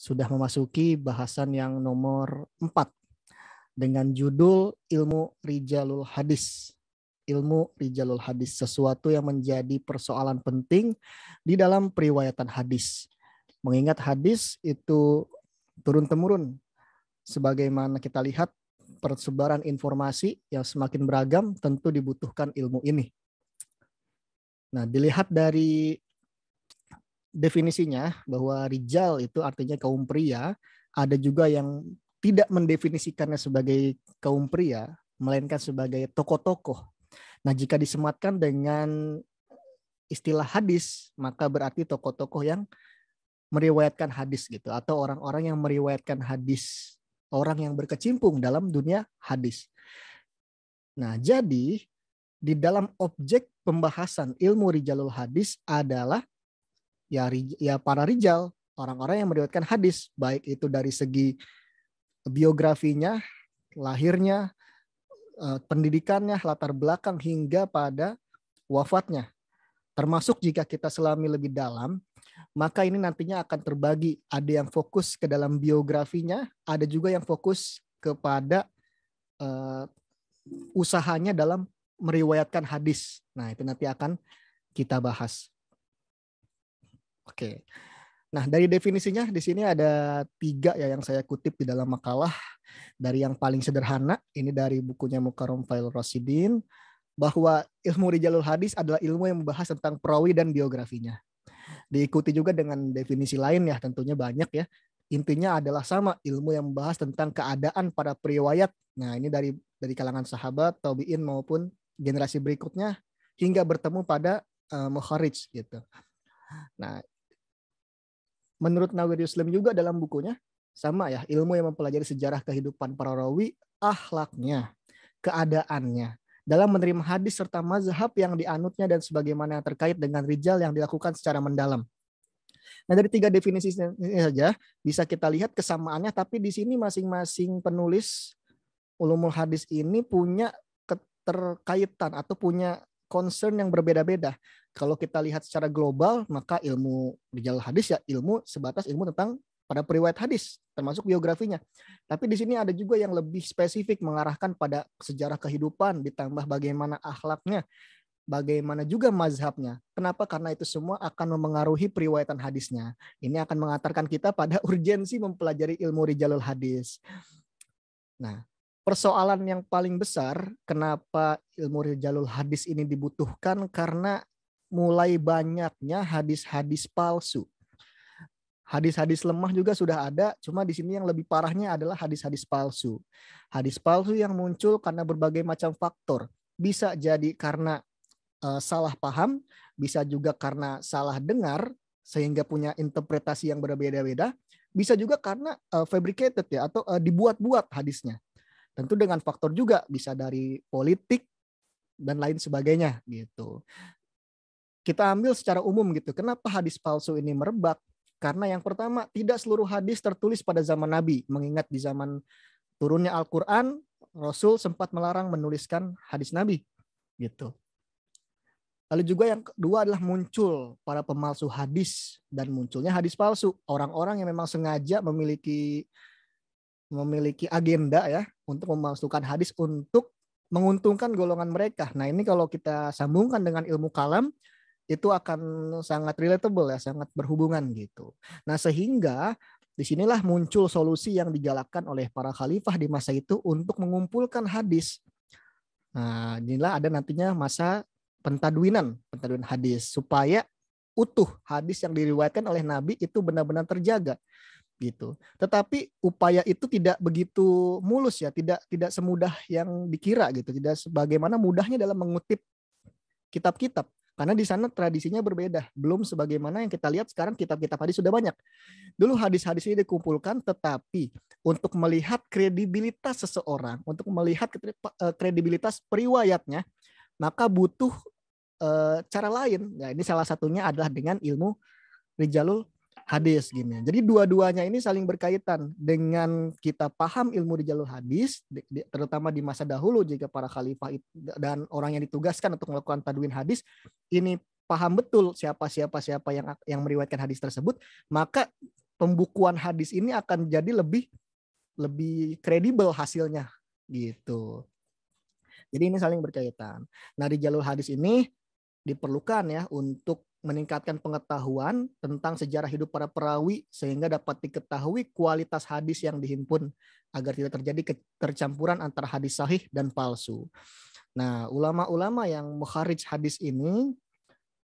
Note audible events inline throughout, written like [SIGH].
sudah memasuki bahasan yang nomor 4 dengan judul Ilmu Rijalul Hadis. Ilmu Rijalul Hadis, sesuatu yang menjadi persoalan penting di dalam periwayatan hadis. Mengingat hadis itu turun-temurun. Sebagaimana kita lihat persebaran informasi yang semakin beragam tentu dibutuhkan ilmu ini. Nah, dilihat dari definisinya bahwa rijal itu artinya kaum pria, ada juga yang tidak mendefinisikannya sebagai kaum pria, melainkan sebagai tokoh-tokoh. Nah, jika disematkan dengan istilah hadis, maka berarti tokoh-tokoh yang meriwayatkan hadis gitu atau orang-orang yang meriwayatkan hadis, orang yang berkecimpung dalam dunia hadis. Nah, jadi di dalam objek pembahasan ilmu rijalul hadis adalah ya ya para rijal, orang-orang yang meriwayatkan hadis, baik itu dari segi biografinya, lahirnya, eh, pendidikannya, latar belakang hingga pada wafatnya. Termasuk jika kita selami lebih dalam, maka ini nantinya akan terbagi. Ada yang fokus ke dalam biografinya, ada juga yang fokus kepada uh, usahanya dalam meriwayatkan hadis. Nah, itu nanti akan kita bahas. Oke. Nah, dari definisinya di sini ada tiga ya yang saya kutip di dalam makalah. Dari yang paling sederhana, ini dari bukunya Mukarram Fail Rosidin, bahwa ilmu Rijalul Hadis adalah ilmu yang membahas tentang perawi dan biografinya. Diikuti juga dengan definisi lain ya, tentunya banyak ya. Intinya adalah sama, ilmu yang membahas tentang keadaan para periwayat. Nah, ini dari dari kalangan sahabat, tabi'in maupun generasi berikutnya hingga bertemu pada uh, gitu. Nah, menurut Nawir Yuslim juga dalam bukunya sama ya ilmu yang mempelajari sejarah kehidupan para rawi ahlaknya keadaannya dalam menerima hadis serta mazhab yang dianutnya dan sebagaimana yang terkait dengan rijal yang dilakukan secara mendalam. Nah dari tiga definisi ini saja bisa kita lihat kesamaannya tapi di sini masing-masing penulis ulumul hadis ini punya keterkaitan atau punya concern yang berbeda-beda. Kalau kita lihat secara global, maka ilmu rijal hadis ya ilmu sebatas ilmu tentang pada periwayat hadis, termasuk biografinya. Tapi di sini ada juga yang lebih spesifik mengarahkan pada sejarah kehidupan, ditambah bagaimana akhlaknya, bagaimana juga mazhabnya. Kenapa? Karena itu semua akan memengaruhi periwayatan hadisnya. Ini akan mengantarkan kita pada [LAUGHS] urgensi mempelajari ilmu rijalul hadis. Nah, persoalan yang paling besar kenapa ilmu jalul hadis ini dibutuhkan karena mulai banyaknya hadis-hadis palsu. Hadis-hadis lemah juga sudah ada, cuma di sini yang lebih parahnya adalah hadis-hadis palsu. Hadis palsu yang muncul karena berbagai macam faktor. Bisa jadi karena uh, salah paham, bisa juga karena salah dengar, sehingga punya interpretasi yang berbeda-beda. Bisa juga karena uh, fabricated ya, atau uh, dibuat-buat hadisnya. Tentu dengan faktor juga bisa dari politik dan lain sebagainya gitu. Kita ambil secara umum gitu. Kenapa hadis palsu ini merebak? Karena yang pertama, tidak seluruh hadis tertulis pada zaman Nabi. Mengingat di zaman turunnya Al-Qur'an, Rasul sempat melarang menuliskan hadis Nabi gitu. Lalu juga yang kedua adalah muncul para pemalsu hadis dan munculnya hadis palsu. Orang-orang yang memang sengaja memiliki memiliki agenda ya untuk memasukkan hadis untuk menguntungkan golongan mereka. Nah ini kalau kita sambungkan dengan ilmu kalam itu akan sangat relatable ya, sangat berhubungan gitu. Nah sehingga disinilah muncul solusi yang digalakkan oleh para khalifah di masa itu untuk mengumpulkan hadis. Nah inilah ada nantinya masa pentadwinan, pentadwin hadis supaya utuh hadis yang diriwayatkan oleh Nabi itu benar-benar terjaga gitu. Tetapi upaya itu tidak begitu mulus ya, tidak tidak semudah yang dikira gitu, tidak sebagaimana mudahnya dalam mengutip kitab-kitab. Karena di sana tradisinya berbeda. Belum sebagaimana yang kita lihat sekarang kitab-kitab hadis sudah banyak. Dulu hadis-hadis ini dikumpulkan tetapi untuk melihat kredibilitas seseorang, untuk melihat eh, kredibilitas periwayatnya, maka butuh eh, cara lain. Nah, ini salah satunya adalah dengan ilmu rijalul hadis gini. Jadi dua-duanya ini saling berkaitan dengan kita paham ilmu di jalur hadis terutama di masa dahulu jika para khalifah dan orang yang ditugaskan untuk melakukan tadwin hadis ini paham betul siapa siapa siapa yang yang meriwayatkan hadis tersebut, maka pembukuan hadis ini akan jadi lebih lebih kredibel hasilnya gitu. Jadi ini saling berkaitan. Nah, di jalur hadis ini diperlukan ya untuk meningkatkan pengetahuan tentang sejarah hidup para perawi sehingga dapat diketahui kualitas hadis yang dihimpun agar tidak terjadi tercampuran antara hadis sahih dan palsu. Nah, ulama-ulama yang mukharij hadis ini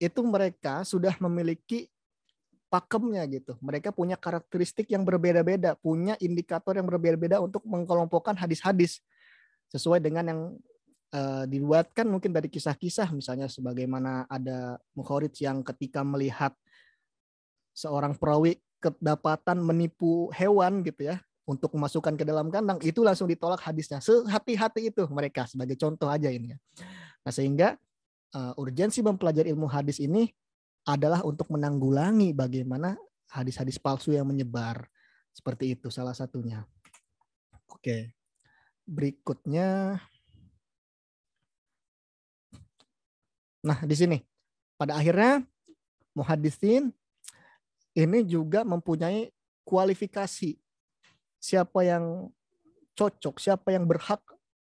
itu mereka sudah memiliki pakemnya gitu. Mereka punya karakteristik yang berbeda-beda, punya indikator yang berbeda-beda untuk mengkelompokkan hadis-hadis sesuai dengan yang Eh, dibuatkan mungkin dari kisah-kisah misalnya sebagaimana ada Mukhorid yang ketika melihat seorang perawi kedapatan menipu hewan gitu ya untuk memasukkan ke dalam kandang itu langsung ditolak hadisnya sehati-hati itu mereka sebagai contoh aja ini ya. Nah sehingga uh, urgensi mempelajari ilmu hadis ini adalah untuk menanggulangi bagaimana hadis-hadis palsu yang menyebar seperti itu salah satunya. Oke berikutnya Nah, di sini pada akhirnya muhadisin ini juga mempunyai kualifikasi siapa yang cocok, siapa yang berhak,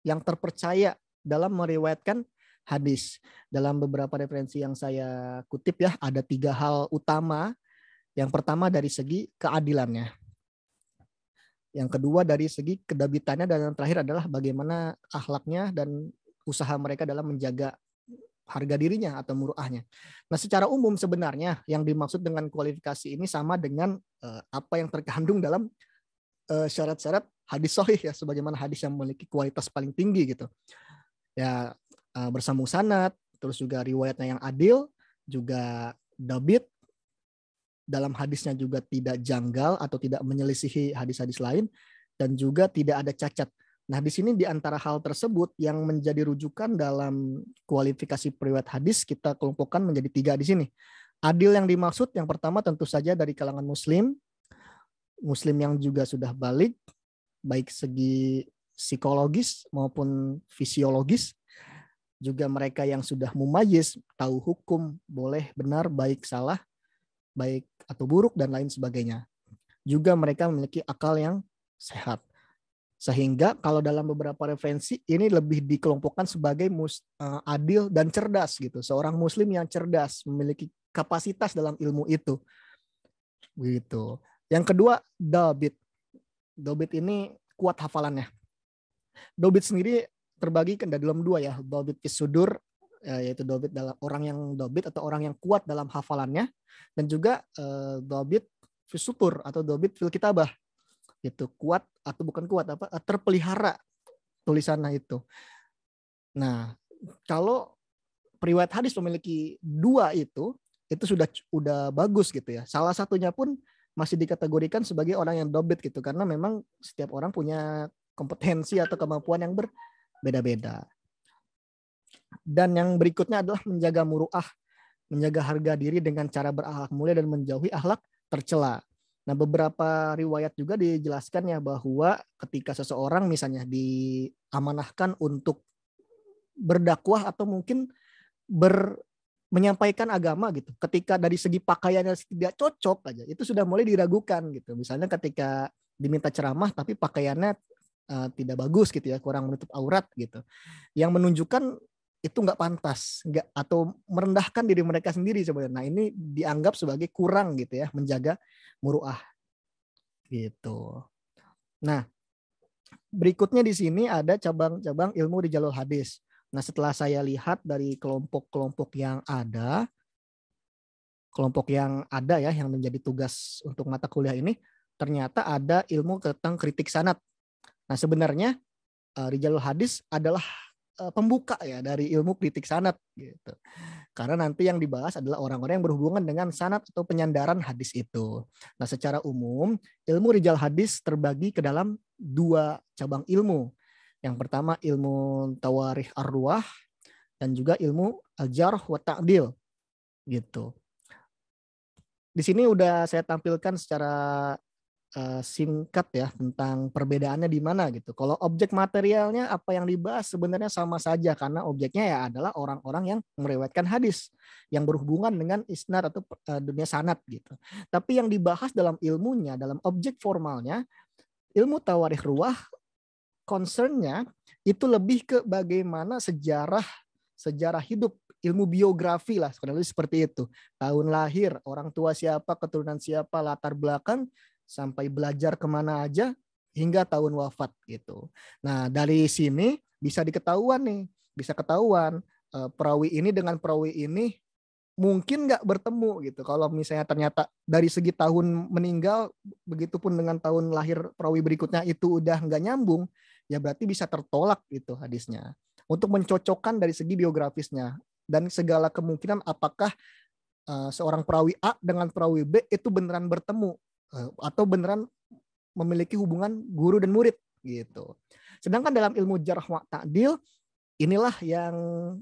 yang terpercaya dalam meriwayatkan hadis. Dalam beberapa referensi yang saya kutip ya, ada tiga hal utama. Yang pertama dari segi keadilannya. Yang kedua dari segi kedabitannya dan yang terakhir adalah bagaimana akhlaknya dan usaha mereka dalam menjaga harga dirinya atau muruahnya. Nah, secara umum sebenarnya yang dimaksud dengan kualifikasi ini sama dengan uh, apa yang terkandung dalam syarat eh, syarat-syarat hadis sahih ya, sebagaimana hadis yang memiliki kualitas paling tinggi gitu. Ya uh, bersambung sanat, terus juga riwayatnya yang adil, juga dabit dalam hadisnya juga tidak janggal atau tidak menyelisihi hadis-hadis lain dan juga tidak ada cacat. Nah, di sini di antara hal tersebut yang menjadi rujukan dalam kualifikasi periwayat hadis kita kelompokkan menjadi tiga di sini. Adil yang dimaksud yang pertama tentu saja dari kalangan muslim, muslim yang juga sudah balik, baik segi psikologis maupun fisiologis, juga mereka yang sudah mumayis, tahu hukum, boleh benar, baik salah, baik atau buruk, dan lain sebagainya. Juga mereka memiliki akal yang sehat. Sehingga kalau dalam beberapa referensi ini lebih dikelompokkan sebagai mus, uh, adil dan cerdas gitu. Seorang muslim yang cerdas memiliki kapasitas dalam ilmu itu. Gitu. Yang kedua, dobit dobit ini kuat hafalannya. dobit sendiri terbagi ke dalam dua ya, dobit isudur eh, yaitu Dobit dalam orang yang Dobit atau orang yang kuat dalam hafalannya dan juga uh, Dobit Fisutur atau Dobit Fil gitu kuat atau bukan kuat apa eh, terpelihara tulisannya itu. Nah, kalau periwayat hadis memiliki dua itu, itu sudah udah bagus gitu ya. Salah satunya pun masih dikategorikan sebagai orang yang dobit gitu karena memang setiap orang punya kompetensi atau kemampuan yang berbeda-beda. Dan yang berikutnya adalah menjaga muruah, menjaga harga diri dengan cara berakhlak mulia dan menjauhi akhlak tercela. Nah, beberapa riwayat juga dijelaskan ya bahwa ketika seseorang misalnya diamanahkan untuk berdakwah atau mungkin ber menyampaikan agama gitu. Ketika dari segi pakaiannya tidak cocok aja, itu sudah mulai diragukan gitu. Misalnya ketika diminta ceramah tapi pakaiannya uh, tidak bagus gitu ya, kurang menutup aurat gitu. Yang menunjukkan itu nggak pantas nggak atau merendahkan diri mereka sendiri sebenarnya nah ini dianggap sebagai kurang gitu ya menjaga muruah gitu nah berikutnya di sini ada cabang-cabang ilmu di jalur hadis nah setelah saya lihat dari kelompok-kelompok yang ada kelompok yang ada ya yang menjadi tugas untuk mata kuliah ini ternyata ada ilmu tentang kritik sanat nah sebenarnya Rijalul eh, Hadis adalah Eh, pembuka ya dari ilmu kritik sanat gitu. Karena nanti yang dibahas adalah orang-orang yang berhubungan dengan sanat atau penyandaran hadis itu. Nah, secara umum ilmu rijal hadis terbagi ke dalam dua cabang ilmu. Yang pertama ilmu tawarih arwah dan juga ilmu al-jarh wa ta'dil gitu. Di sini udah saya tampilkan secara Eh, singkat ya tentang perbedaannya di mana gitu. Kalau objek materialnya apa yang dibahas sebenarnya sama saja karena objeknya ya adalah orang-orang yang merewetkan hadis yang berhubungan dengan isnad atau eh, dunia sanat gitu. Tapi yang dibahas dalam ilmunya, dalam objek formalnya, ilmu tawarikh ruah concernnya itu lebih ke bagaimana sejarah sejarah hidup ilmu biografi lah sebenarnya seperti itu tahun lahir orang tua siapa keturunan siapa latar belakang sampai belajar kemana aja hingga tahun wafat gitu. Nah dari sini bisa diketahuan nih, bisa ketahuan eh, perawi ini dengan perawi ini mungkin nggak bertemu gitu. Kalau misalnya ternyata dari segi tahun meninggal, begitupun dengan tahun lahir perawi berikutnya itu udah nggak nyambung, ya berarti bisa tertolak gitu hadisnya. Untuk mencocokkan dari segi biografisnya dan segala kemungkinan apakah eh, seorang perawi A dengan perawi B itu beneran bertemu Eh, atau beneran memiliki hubungan guru dan murid gitu. Sedangkan dalam ilmu jarh wa ta'dil inilah yang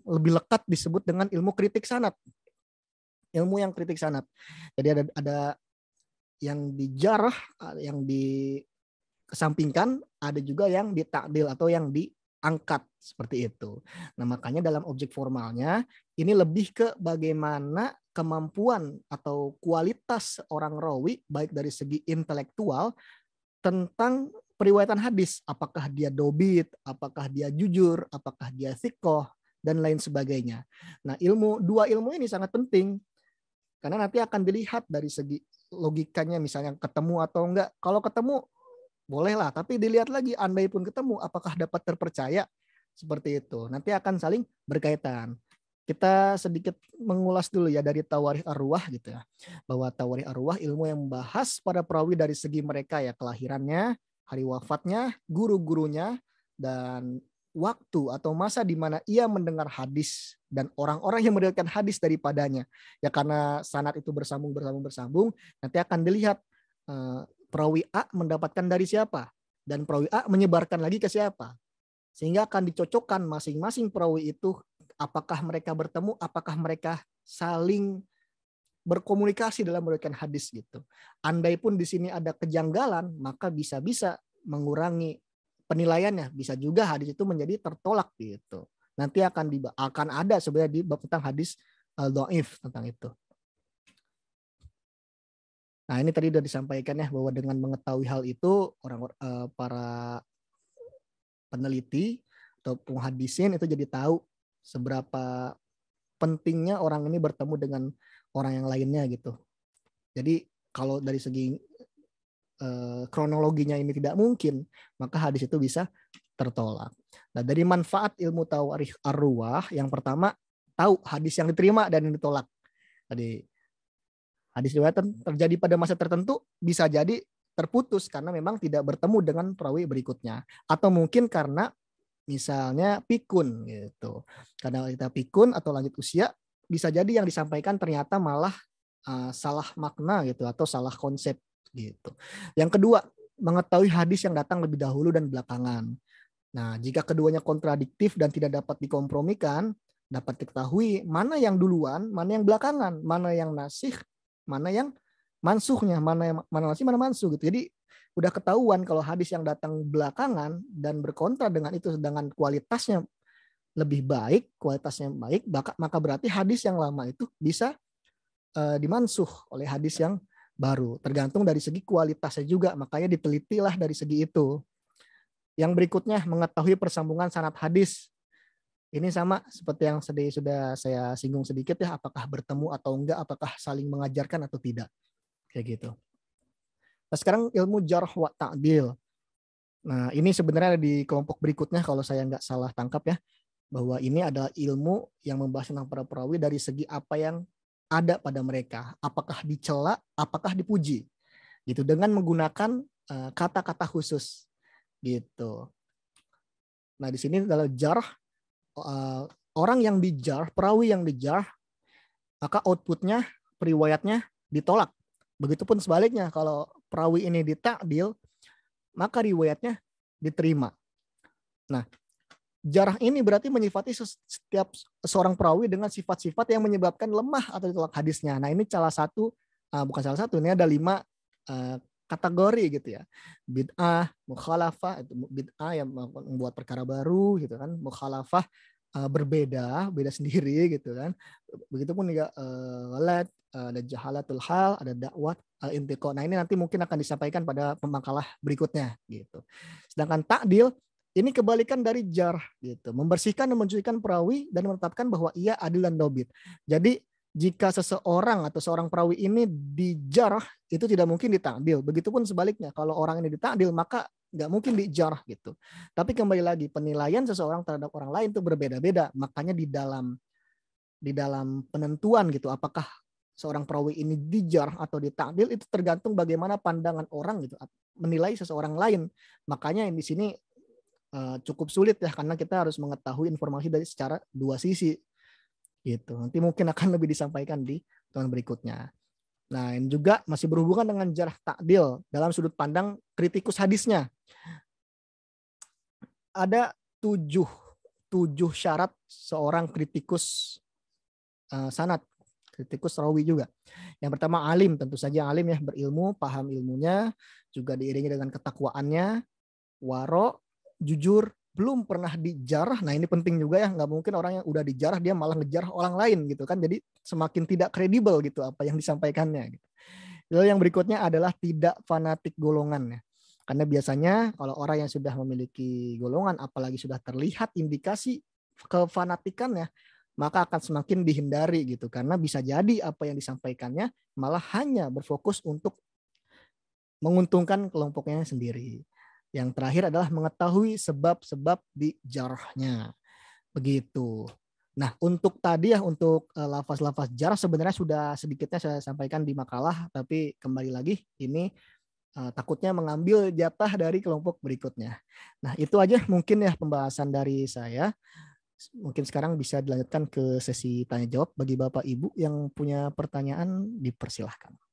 lebih lekat disebut dengan ilmu kritik sanat. Ilmu yang kritik sanat. Jadi ada ada yang dijarah, eh, yang dikesampingkan, ada juga yang ditakdil atau yang diangkat seperti itu. Nah, makanya dalam objek formalnya ini lebih ke bagaimana kemampuan atau kualitas orang rawi baik dari segi intelektual tentang periwayatan hadis, apakah dia dobit, apakah dia jujur, apakah dia sikoh, dan lain sebagainya. Nah, ilmu dua ilmu ini sangat penting karena nanti akan dilihat dari segi logikanya, misalnya ketemu atau enggak. Kalau ketemu, bolehlah, tapi dilihat lagi, andai pun ketemu, apakah dapat terpercaya seperti itu. Nanti akan saling berkaitan kita sedikit mengulas dulu ya dari tawarih arwah gitu ya. Bahwa tawarih arwah ilmu yang membahas para perawi dari segi mereka ya kelahirannya, hari wafatnya, guru-gurunya dan waktu atau masa di mana ia mendengar hadis dan orang-orang yang meriwayatkan hadis daripadanya. Ya karena sanat itu bersambung bersambung bersambung, nanti akan dilihat eh, perawi A mendapatkan dari siapa dan perawi A menyebarkan lagi ke siapa. Sehingga akan dicocokkan masing-masing perawi itu apakah mereka bertemu, apakah mereka saling berkomunikasi dalam memberikan hadis gitu. Andai pun di sini ada kejanggalan, maka bisa-bisa mengurangi penilaiannya. Bisa juga hadis itu menjadi tertolak gitu. Nanti akan di, akan ada sebenarnya di bab tentang hadis al eh, doif tentang itu. Nah ini tadi sudah disampaikan ya bahwa dengan mengetahui hal itu orang eh, para peneliti atau penghadisin itu jadi tahu seberapa pentingnya orang ini bertemu dengan orang yang lainnya gitu. Jadi kalau dari segi eh, kronologinya ini tidak mungkin, maka hadis itu bisa tertolak. Nah, dari manfaat ilmu tawarikh arwah yang pertama tahu hadis yang diterima dan yang ditolak. Tadi hadis riwayat terjadi pada masa tertentu bisa jadi terputus karena memang tidak bertemu dengan perawi berikutnya atau mungkin karena misalnya pikun gitu. Karena kita pikun atau lanjut usia bisa jadi yang disampaikan ternyata malah uh, salah makna gitu atau salah konsep gitu. Yang kedua, mengetahui hadis yang datang lebih dahulu dan belakangan. Nah, jika keduanya kontradiktif dan tidak dapat dikompromikan, dapat diketahui mana yang duluan, mana yang belakangan, mana yang nasih, mana yang mansuhnya mana mana nasi mana mansuh gitu jadi udah ketahuan kalau hadis yang datang belakangan dan berkontra dengan itu sedangkan kualitasnya lebih baik kualitasnya baik maka berarti hadis yang lama itu bisa uh, dimansuh oleh hadis yang baru tergantung dari segi kualitasnya juga makanya diteliti lah dari segi itu yang berikutnya mengetahui persambungan sanad hadis ini sama seperti yang sedih, sudah saya singgung sedikit ya, apakah bertemu atau enggak, apakah saling mengajarkan atau tidak. Kayak gitu. Nah, sekarang ilmu jarh wa ta'dil. Nah, ini sebenarnya ada di kelompok berikutnya kalau saya nggak salah tangkap ya, bahwa ini adalah ilmu yang membahas tentang para perawi dari segi apa yang ada pada mereka, apakah dicela, apakah dipuji. Gitu dengan menggunakan eh, kata-kata uh, khusus gitu. Nah, di sini adalah jarh eh, orang yang dijarh, perawi yang dijarh, maka outputnya, periwayatnya ditolak Begitupun sebaliknya kalau perawi ini ditakdil maka riwayatnya diterima. Nah, jarah ini berarti menyifati setiap seorang perawi dengan sifat-sifat yang menyebabkan lemah atau ditolak hadisnya. Nah, ini salah satu uh, bukan salah satu, ini ada lima uh, kategori gitu ya. Bid'ah, mukhalafah, itu bid'ah yang membuat perkara baru gitu kan, mukhalafah uh, berbeda, beda sendiri [LAUGHS] gitu kan. Begitupun juga uh, walat, uh, ada jahalatul hal, ada dakwat, al intiko. Nah ini nanti mungkin akan disampaikan pada pemakalah berikutnya gitu. Sedangkan takdil ini kebalikan dari jar gitu, membersihkan dan mencucikan perawi dan menetapkan bahwa ia adil dan dobit. Jadi jika seseorang atau seorang perawi ini dijarah itu tidak mungkin ditakdil. Begitupun sebaliknya, kalau orang ini ditakdil maka nggak mungkin dijarah gitu. Tapi kembali lagi penilaian seseorang terhadap orang lain itu berbeda-beda. Makanya di dalam di dalam penentuan gitu apakah seorang perawi ini dijar atau ditakdil itu tergantung bagaimana pandangan orang gitu menilai seseorang lain. Makanya di sini uh, cukup sulit ya karena kita harus mengetahui informasi dari secara dua sisi gitu. Nanti mungkin akan lebih disampaikan di tahun berikutnya. Nah, ini juga masih berhubungan dengan jarak takdil dalam sudut pandang kritikus hadisnya. Ada tujuh, tujuh syarat seorang kritikus uh, eh, sanat, kritikus rawi juga. Yang pertama alim, tentu saja alim ya, berilmu, paham ilmunya, juga diiringi dengan ketakwaannya, waro, jujur, belum pernah dijarah. Nah ini penting juga ya, nggak mungkin orang yang udah dijarah dia malah ngejarah orang lain gitu kan. Jadi semakin tidak kredibel gitu apa yang disampaikannya. Gitu. Lalu yang berikutnya adalah tidak fanatik golongan ya. Karena biasanya kalau orang yang sudah memiliki golongan, apalagi sudah terlihat indikasi kefanatikannya, maka akan semakin dihindari gitu. Karena bisa jadi apa yang disampaikannya malah hanya berfokus untuk menguntungkan kelompoknya sendiri. Yang terakhir adalah mengetahui sebab-sebab di jarahnya. Begitu. Nah, untuk tadi ya untuk eh, lafaz-lafaz jarah sebenarnya sudah sedikitnya saya sampaikan di makalah tapi kembali lagi ini eh, takutnya mengambil jatah dari kelompok berikutnya. Nah, itu aja mungkin ya pembahasan dari saya. Mungkin sekarang bisa dilanjutkan ke sesi tanya jawab bagi Bapak Ibu yang punya pertanyaan dipersilahkan.